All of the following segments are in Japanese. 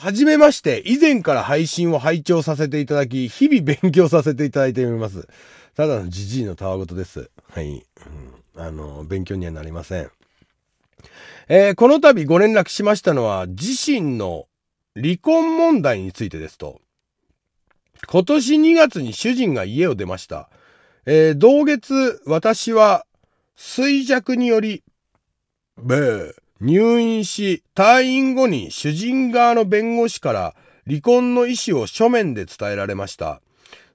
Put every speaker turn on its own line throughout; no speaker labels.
はじめまして、以前から配信を拝聴させていただき、日々勉強させていただいております。ただのじじいのたわごとです。はい、うん。あの、勉強にはなりません。えー、この度ご連絡しましたのは、自身の離婚問題についてですと。今年2月に主人が家を出ました。えー、同月、私は衰弱により、べ入院し、退院後に主人側の弁護士から離婚の意思を書面で伝えられました。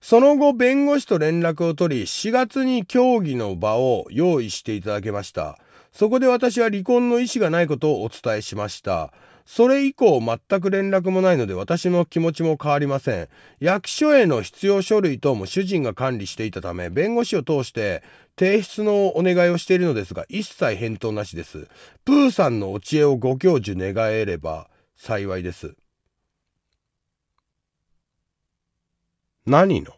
その後、弁護士と連絡を取り、4月に協議の場を用意していただけました。そこで私は離婚の意思がないことをお伝えしました。それ以降全く連絡もないので私の気持ちも変わりません。役所への必要書類等も主人が管理していたため、弁護士を通して提出のお願いをしているのですが、一切返答なしです。プーさんのお知恵をご教授願えれば幸いです。何の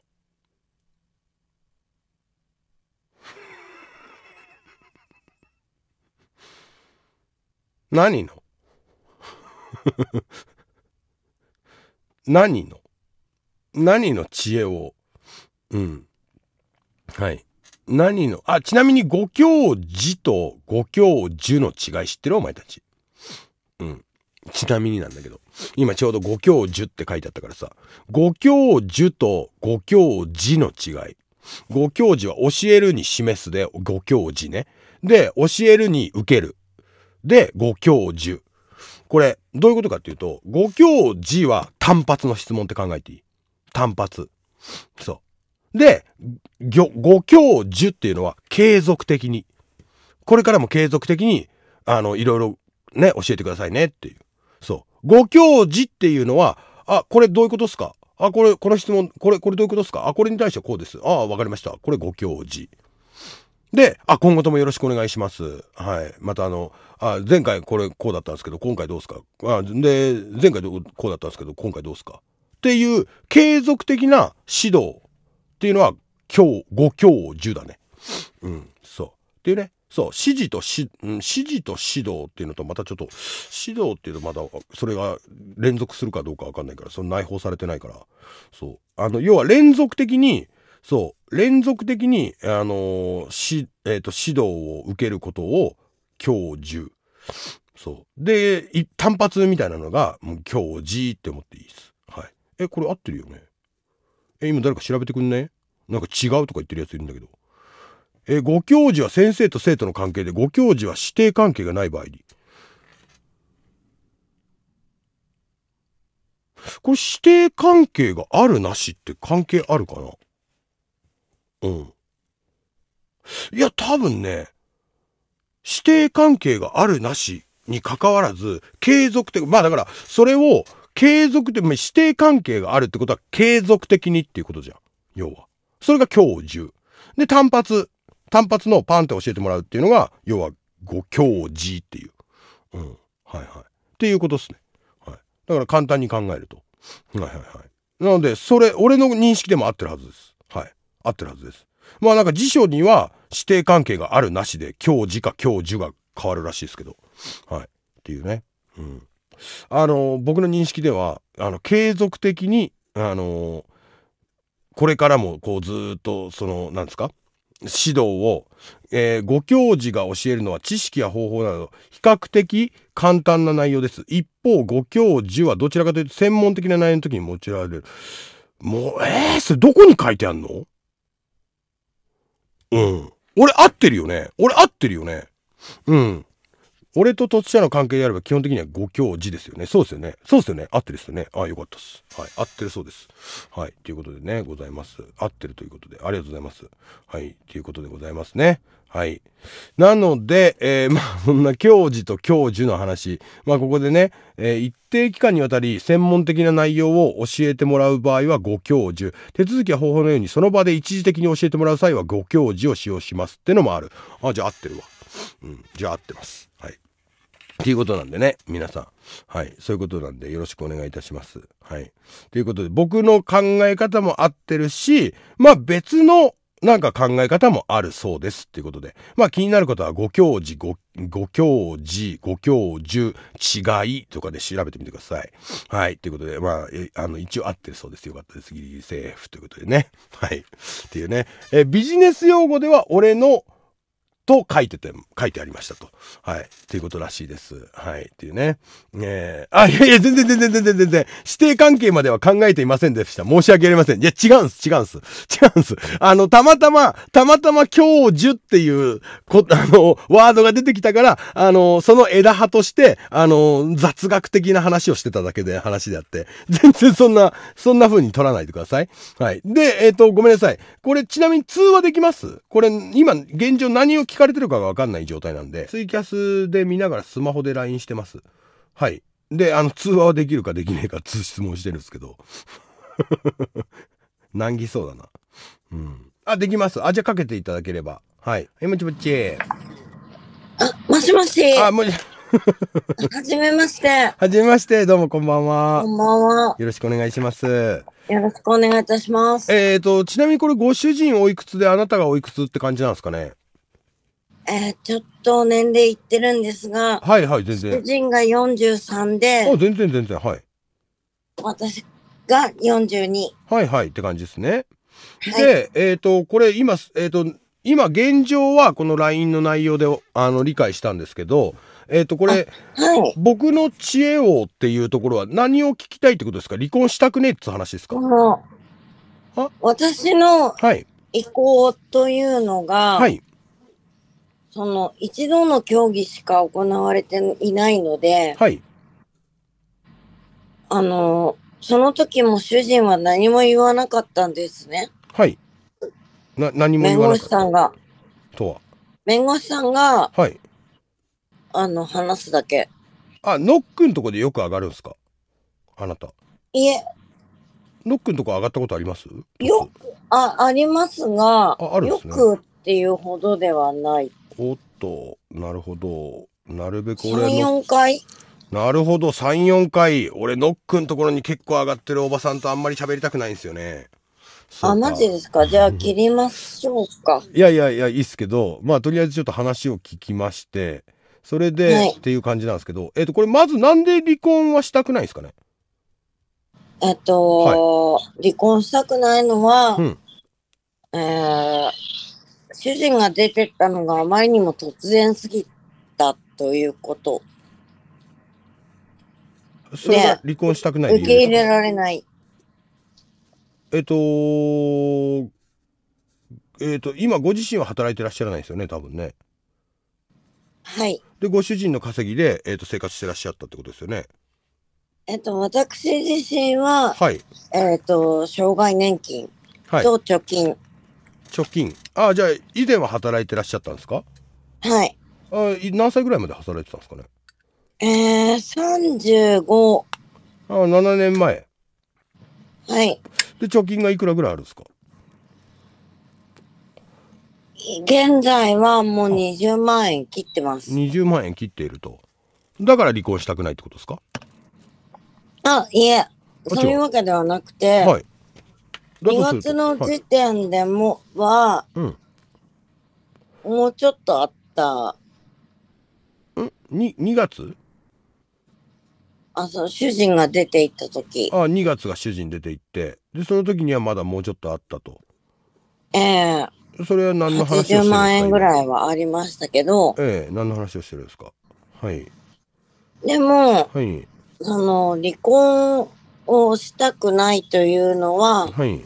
何の 何の何の知恵をうん。はい。何の、あ、ちなみに五教授と五教授の違い知ってるお前たち。うん。ちなみになんだけど。今ちょうど五教授って書いてあったからさ。五教授と五教授の違い。五教授は教えるに示すで、五教授ね。で、教えるに受ける。で、五教授これ、どういうことかっていうと、五教寺は単発の質問って考えていい。単発。そう。で、五教授っていうのは継続的に。これからも継続的に、あの、いろいろね、教えてくださいねっていう。そう。五教授っていうのは、あ、これどういうことですかあ、これ、この質問、これ、これどういうことですかあ、これに対してはこうです。ああ、わかりました。これ五教授。で、あ、今後ともよろしくお願いします。はい。またあの、あ、前回これこうだったんですけど、今回どうすかあ、で、前回こうだったんですけど、今回どうすかっていう継続的な指導っていうのは、今日、5教授だね。うん、そう。っていうね。そう指示とし、うん、指示と指導っていうのとまたちょっと指導っていうとまだそれが連続するかどうか分かんないからその内包されてないからそうあの要は連続的にそう、連続的に、あのし、えっ、ー、と、指導を受けることを教授。そう。で、単発みたいなのが、もう教授って思っていいです。はい。え、これ合ってるよねえ、今誰か調べてくんねなんか違うとか言ってるやついるんだけど。え、ご教授は先生と生徒の関係で、ご教授は師弟関係がない場合に。これ師弟関係があるなしって関係あるかなうん。いや、多分ね、指定関係があるなしに関わらず、継続的、まあだから、それを継続的、指定関係があるってことは継続的にっていうことじゃん。要は。それが教授。で、単発。単発のパンって教えてもらうっていうのが、要は、ご教示っていう。うん。はいはい。っていうことっすね。はい。だから簡単に考えると。はいはいはい。なので、それ、俺の認識でも合ってるはずです。合ってるはずです。まあなんか辞書には指定関係があるなしで今日時か教授が変わるらしいですけど。はい。っていうね。うん。あの僕の認識ではあの継続的にあのこれからもこうずっとそのなんですか指導を、えー、ご教授が教えるのは知識や方法など比較的簡単な内容です一方ご教授はどちらかというと専門的な内容の時に用いられるもうえー、それどこに書いてあんのうん。俺合ってるよね。俺合ってるよね。うん。俺と土地者の関係であれば基本的にはご教示ですよね。そうですよね。そうですよね。合ってるですよね。ああ、よかったです。はい。合ってるそうです。はい。ということでね、ございます。合ってるということで、ありがとうございます。はい。ということでございますね。はい。なので、えー、まあ、そんな教授と教授の話。まあ、ここでね、えー、一定期間にわたり専門的な内容を教えてもらう場合はご教授。手続きや方法のように、その場で一時的に教えてもらう際はご教授を使用しますってのもある。あ、じゃあ合ってるわ。うん。じゃあ合ってます。っていうことなんでね、皆さん。はい。そういうことなんで、よろしくお願いいたします。はい。ということで、僕の考え方も合ってるし、まあ別のなんか考え方もあるそうですっていうことで。まあ気になることはご教示、ご、ご教示、ご教授、違いとかで調べてみてください。はい。ということで、まあ、あの、一応合ってるそうです。よかったです。ギリギリセーフということでね。はい。っていうね。え、ビジネス用語では俺のと書いてて、書いてありましたと。はい。ということらしいです。はい。っていうね。えー、あ、いやいや、全然全然全然全然、指定関係までは考えていませんでした。申し訳ありません。いや、違うんす、違うんす。違うんす。あの、たまたま、たまたま教授っていう、こ、あの、ワードが出てきたから、あの、その枝葉として、あの、雑学的な話をしてただけで話であって、全然そんな、そんな風に取らないでください。はい。で、えっ、ー、と、ごめんなさい。これ、ちなみに通話できますこれ、今、現状何を聞聞かれてるかがわかんない状態なんで、ツイキャスで見ながらスマホで LINE してます。はい。で、あの、通話はできるかできねえか通質問してるんですけど。難儀そうだな。うん。あ、できます。あ、じゃあかけていただければ。はい。え、もちもち。
あ、もしもし。あ、もし。はじめまして。
はじめまして。どうもこんばんは。こ
んばんは。
よろしくお願いします。よろしくお願いいたします。えっ、ー、と、ちなみにこれご主人おいくつであなたがおいくつって感じなんですかね
えー、ちょっと年齢いってるんですが、
はいはい、全然。主人
が43で、あ、
全然全然、はい。
私が42。
はいはいって感じですね。はいで、えっ、と、これ今、えっ、と、今現状はこの LINE の内容で、あの、理解したんですけど、えっ、と、これ、はい。僕の知恵をっていうところは何を聞きたいってことですか離婚したくねえって話ですか
あ、私のはい。意向というのが、はい。その一度の競技しか行われていないので、はい、あの、その時も主人は何も言わなかったんですね。
はい。な、何も言わなかった。弁護士さんが。とは。
弁護士さんが、はい。あの、話すだけ。あ、ノッ
クのとこでよく上がるんですかあなた。いえ。ノックのとこ上がったことあります
よく、あ、ありますが、あある、ね、よくっていうほどではない
おっと、なるほど。なるべく俺の。3、4回なるほど、3、4回。俺、ノックのところに結構上がってるおばさんとあんまり喋りたくないんですよね。
あ、マジですかじゃあ切りましょうか。
いやいやいや、いいっすけど、まあ、とりあえずちょっと話を聞きまして、それで、はい、っていう感じなんですけど、えっ、ー、と、これまずなんで離婚はしたくないんですかね
えっと、はい、離婚したくないのは、うん、えー、主人が出てったのがあまりにも突然すぎたということそれは離婚したくない受け入れられない
えっとえっと今ご自身は働いてらっしゃらないですよね多分ねはいでご主人の稼ぎで、えっと生活してらっしゃったってことですよね
えっと私自身は、はい、えっと障害年金と貯金、はい
貯金ああじゃあ以前は働いてらっしゃったんですかはいあ何歳ぐらいまで働いてたんですかねえー、35ああ7年前はいで貯金がいくらぐらいあるんですか
現在はもう20万円切ってます
20万円切っているとだから離婚したくないってことですか
あいえそういうわけではなくて、はい、2月の時点でも、はい、うん、もうちょっとあった。
ん 2, ?2 月
あ、そう、主人が出て行った時。
あ、2月が主人出て行って、で、その時にはまだもうちょっとあったと。
ええー、それは何の話をしてるんですか1 0万円ぐらいはありましたけど。
ええー、何の話をしてるんですかはい。
でも、はい、その、離婚をしたくないというのは、はい、う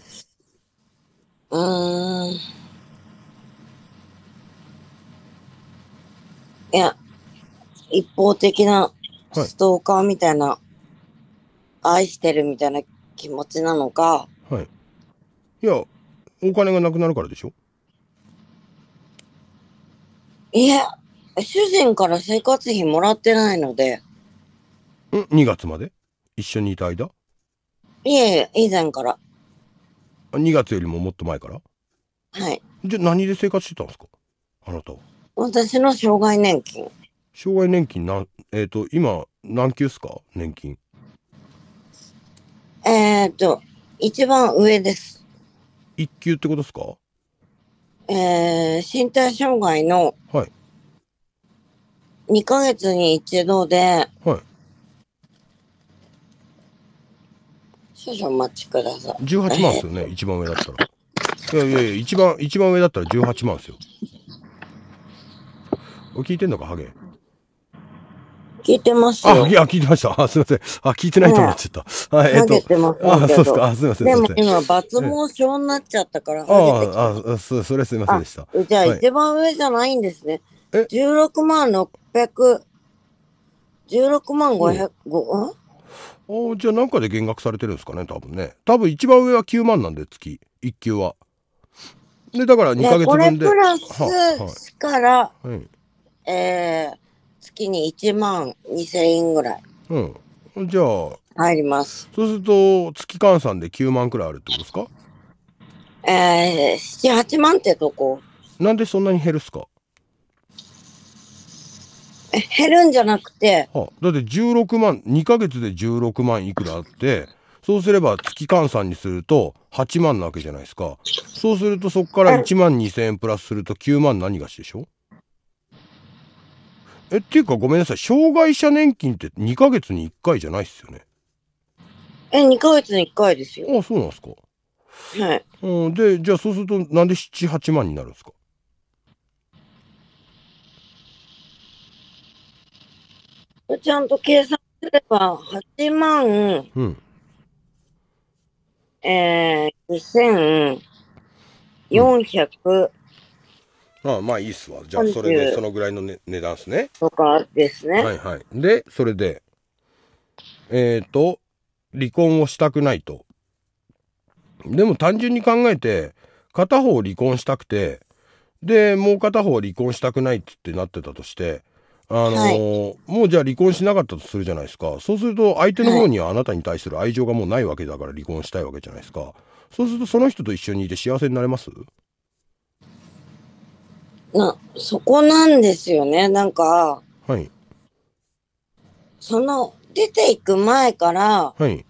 ーん。いや、一方的なストーカーみたいな、はい、愛してるみたいな気持ちなのか。はい。いや、お金がなくなるからでしょいや、主人から生活費もらってないので。
ん ?2 月まで一緒にいた間
いえ、以前から。
2月よりももっと前から
はい。じゃあ何で生活してたんですかあなたは私の障害年金。
障害年金なんえっ、と今何級っすか年金
えー、っと、一番上です。
1級ってことですか
えー、身体障害のはい2ヶ月に一度で、はい少々お待ちください。18万です
よね、一番上だったら。いやいやいや、一番、一番上だったら18万ですよ。お聞いてんのか、ハゲ。
聞いてますあ、いや、
聞いてました。あ、すみません。あ、聞いてないと思っちゃった。はい、えっと。あ、そうですか。あ、すみません。でも今、抜
毛症になっちゃったから、あ
あ、そ、それすみませんでした。じゃあ、一
番上じゃないんですね。え ?16 万600、16万500、うん、
あじゃあなんかで減額されてるんですかね、多分ね。多分一番上は9万なんで、月、1級は。で、だから2ヶ月分で。ね、プラスから、ははい、
えー、月に1万2千円ぐらい。
うん。じゃあ、入ります。そうすると、月換算で9万くらいあるってことですか
えー、7、8万ってとこ。なんでそんなに減るっすか減るんじゃなくて、だって16
万2ヶ月で16万いくらあってそうすれば月換算にすると8万なわけじゃないですかそうするとそこから1万2,000円プラスすると9万何がしでしょえっていうかごめんなさい障害者年金って2ヶ月に1回じゃないっすよね
え2ヶ月に1回ですよあ
そうなんですかはい、うん、でじゃあそうするとなんで78万になるんですか
ちゃんと計算すれば、8万、うん、えー、2400、
ああまあいいっすわ。じゃあ、それで、そのぐらいの、ね、値段っすね。
とかですね。はい
はい。で、それで、えっ、ー、と、離婚をしたくないと。でも単純に考えて、片方離婚したくて、で、もう片方離婚したくないっつってなってたとして、あのーはい、もうじゃあ離婚しなかったとするじゃないですかそうすると相手の方にはあなたに対する愛情がもうないわけだから離婚したいわけじゃないですかそうするとその人と一緒にいて幸せになれます
なそこなんですよねなんか、はい、その出ていく前から、はい、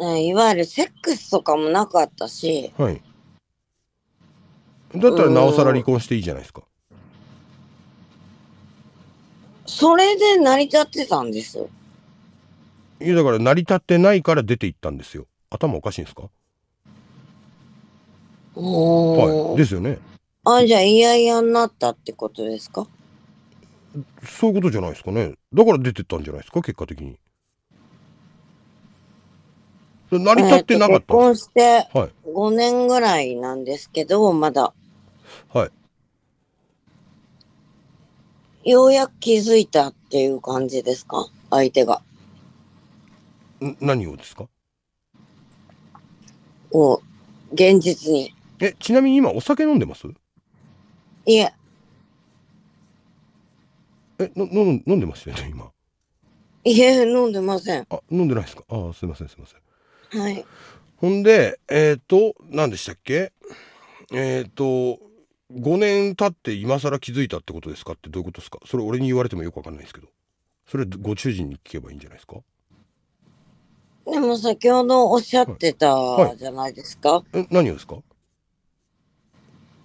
ね、いわゆるセックスとかもなかったし、はい、だったらなおさら離
婚していいじゃないですか。うん
それで成り立ってたんですよ。
いやだから成り立ってないから出ていったんですよ。頭おかしいんですか
おはい。ですよね。あ、じゃあ嫌々になったってことですか
そういうことじゃないですかね。だから出てったんじゃないですか、結果的に。成り立ってなかったん
です、結婚して5年ぐらいなんですけど、まだ。はい。ようやく気づいたっていう感じですか相手が。
ん何をですかお現実に。え、ちなみに今お酒飲んでますいえ。え、の、の、飲んでますよね、今。
いえ、飲んでません。あ、
飲んでないですかあ、すいません、すいま
せん。はい。ほん
で、えっ、ー、と、何でしたっけえっ、ー、と、5年経って今更気づいたってことですかってどういうことですかそれ俺に言われてもよくわかんないですけどそれご主人に聞けばいいんじゃないですか
でも先ほどおっしゃってたじゃないですか、は
いはい、え何をですか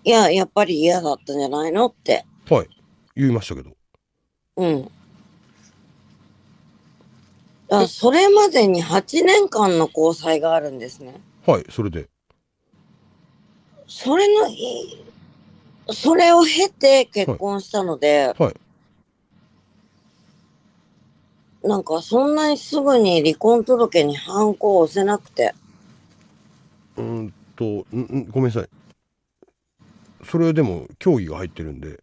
いややっぱり嫌だったんじゃないのって
はい言いましたけど
うんあそれまでに8年間の交際があるんですね
はいそれで
それのいそれを経て結婚したので、はいはい、なんかそんなにすぐに離婚届にハンコを押せなくて。
うんとん、ごめんなさい。それでも協議が入ってるんで、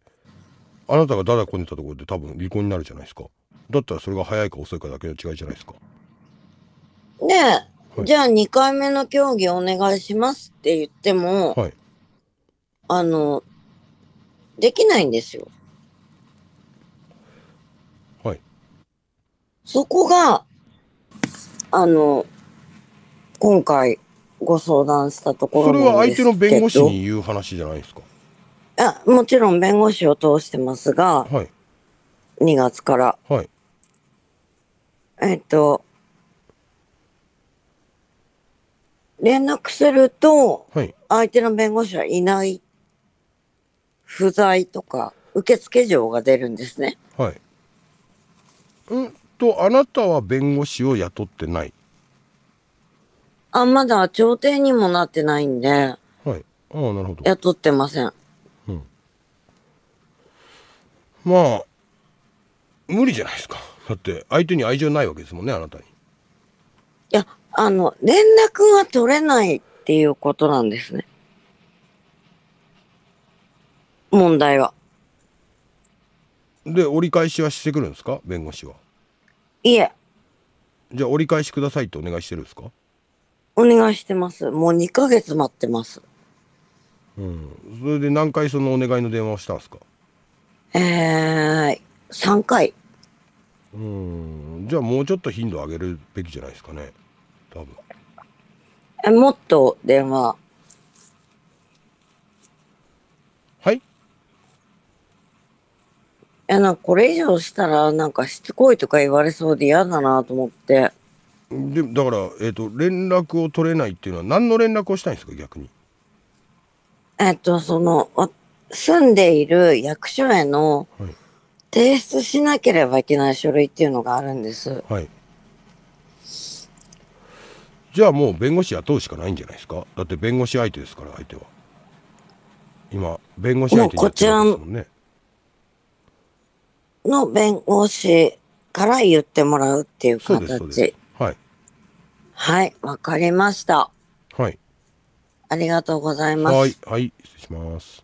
あなたがだダこねたところで多分離婚になるじゃないですか。だったらそれが早いか遅いかだけの違いじゃないですか。
ねえ、はい、じゃあ2回目の協議お願いしますって言っても、はい、あの、できないんですよ。はい。そこが、あの、今回ご相談したところそれは相手の弁護士に
言う話じゃないですか
あもちろん弁護士を通してますが、はい、2月から。はい、えっと、連絡すると、相手の弁護士はいない不在とか受付嬢が出るんですね。はい。うん
とあなたは弁護士を雇ってない。
あまだ調停にもなってないんで。はい。
ああなるほど。
雇ってません。
うん。まあ無理じゃないですか。だって相手に愛情ないわけですもんねあなたに。い
やあの連絡が取れないっていうことなんですね。問題は
で折り返しはしてくるんですか弁護士はいえじゃあ折り返しくださいってお願いしてるんですか
お願いしてますもう2ヶ月待ってます
うんそれで何回そのお願いの電話をしたんですかえー、3回うんじゃあもうちょっと頻度上げるべきじゃないですかね多分
えもっと電話や、なんかこれ以上したら、なんかしつこいとか言われそうで嫌だなと思って。で、だから、えっ、ー、と、連絡を取れないっていうのは、何の連絡をしたいんですか、逆に。えっと、その、住んでいる役所への、はい、提出しなければいけない書類っていうのがあるんです。
はい。じゃあもう弁護士雇うしかないんじゃないですかだって弁護士相手ですから相手は今弁護士相手にやって
るんですもんねの弁護士から言ってもらうっていうそうでう形。。はい。はい、わかりました。はい。ありがとうございます。はい。
はい。失礼します。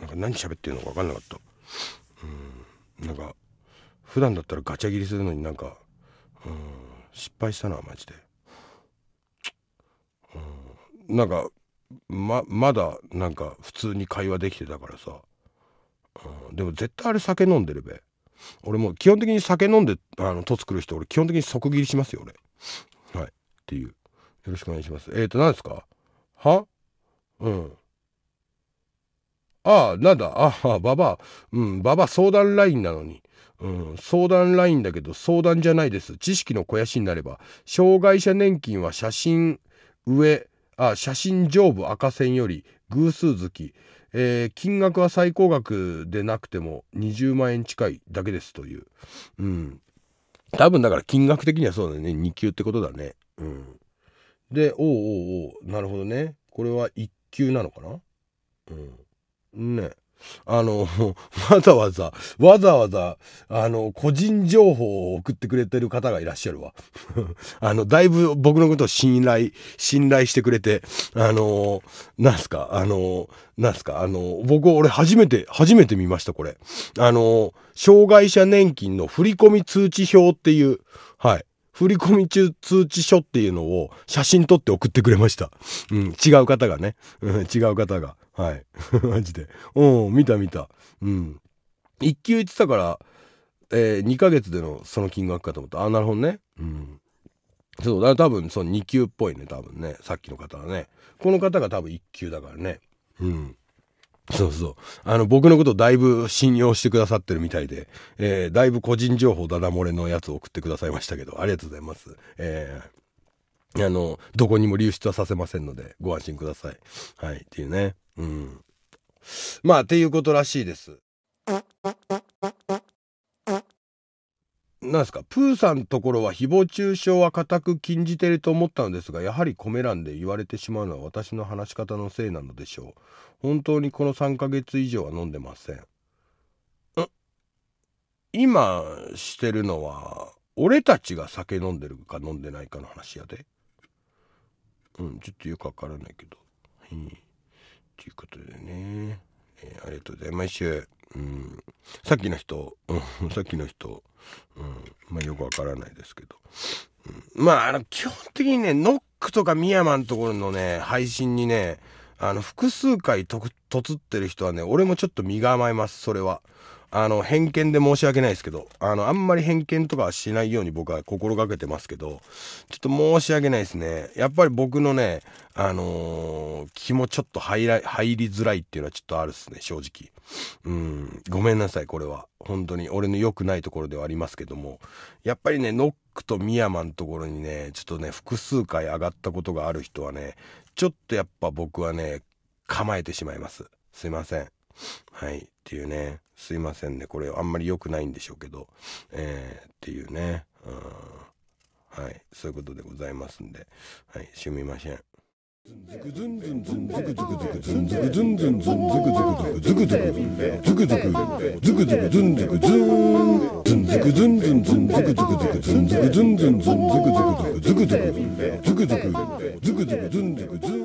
なんか何喋ってるのか分かんなかった。うん。なんか、普段だったらガチャ切りするのになんか、うん、失敗したな、マジで。うん。なんか、ままだなんか普通に会話できてたからさ、うん、でも絶対あれ酒飲んでるべ俺も基本的に酒飲んであの凸来る人俺基本的に即切りしますよ俺はいっていうよろしくお願いしますえっ、ー、と何ですかはうんああなんだああババうんババ相談ラインなのにうん、相談ラインだけど相談じゃないです知識の肥やしになれば障害者年金は写真上あ写真上部赤線より偶数月、えー、金額は最高額でなくても20万円近いだけですという、うん、多分だから金額的にはそうだね2級ってことだね、うん、でおうおうおなるほどねこれは1級なのかなうんねあの、わざわざ、わざわざ、あの、個人情報を送ってくれてる方がいらっしゃるわ。あの、だいぶ僕のことを信頼、信頼してくれて、あの、なんすか、あの、なんすか、あの、僕、俺初めて、初めて見ました、これ。あの、障害者年金の振込通知表っていう、はい。振込中通知書っていうのを写真撮って送ってくれました。うん、違う方がね。うん、違う方が。はい。マジで。うん、見た見た。うん。1級言ってたから、えー、2ヶ月でのその金額かと思った。あ、なるほどね。うん。そう、だから多分その2級っぽいね、多分ね。さっきの方はね。この方が多分1級だからね。うん。そうそう。あの、僕のことだいぶ信用してくださってるみたいで、えー、だいぶ個人情報ダダ漏れのやつを送ってくださいましたけど、ありがとうございます。えー、あの、どこにも流出はさせませんので、ご安心ください。はい、っていうね。うん。まあ、っていうことらしいです。なんですか、プーさんのところは誹謗中傷は固く禁じていると思ったのですが、やはりコメ欄で言われてしまうのは私の話し方のせいなのでしょう。本当にこの3ヶ月以上は飲んでません。ん今してるのは、俺たちが酒飲んでるか飲んでないかの話やで。うん、ちょっとよくわからないけど。うん。ということでね、えー、ありがとうございました。うん、さっきの人、うん、さっきの人、うん、まあよくわからないですけど、うん、まああの基本的にねノックとかミヤマところのね配信にねあの複数回ととつってる人はね俺もちょっと身構えますそれはあの偏見で申し訳ないですけどあのあんまり偏見とかはしないように僕は心がけてますけどちょっと申し訳ないですねやっぱり僕のねあのー、気もちょっと入ら入りづらいっていうのはちょっとあるっすね正直うんごめんなさいこれは本当に俺の良くないところではありますけどもやっぱりねノックとミヤマのところにねちょっとね複数回上がったことがある人はねちょっとやっぱ僕はね構えてしまいますすいませんはい。っていうね。すいませんね。これあんまり良くないんでしょうけど。えー、っていうね。うん。はい。そういうことでございますんで。はい。すみません。ズンズンズンズクズクズンズクズンズンズンズクズクズクズクズクズクズクズクズクズンズクズンズンズクズンズンズンズクズクズクズンズクズンズンズンズクズクズクズクズクズクズクズクズクズクズンズクズン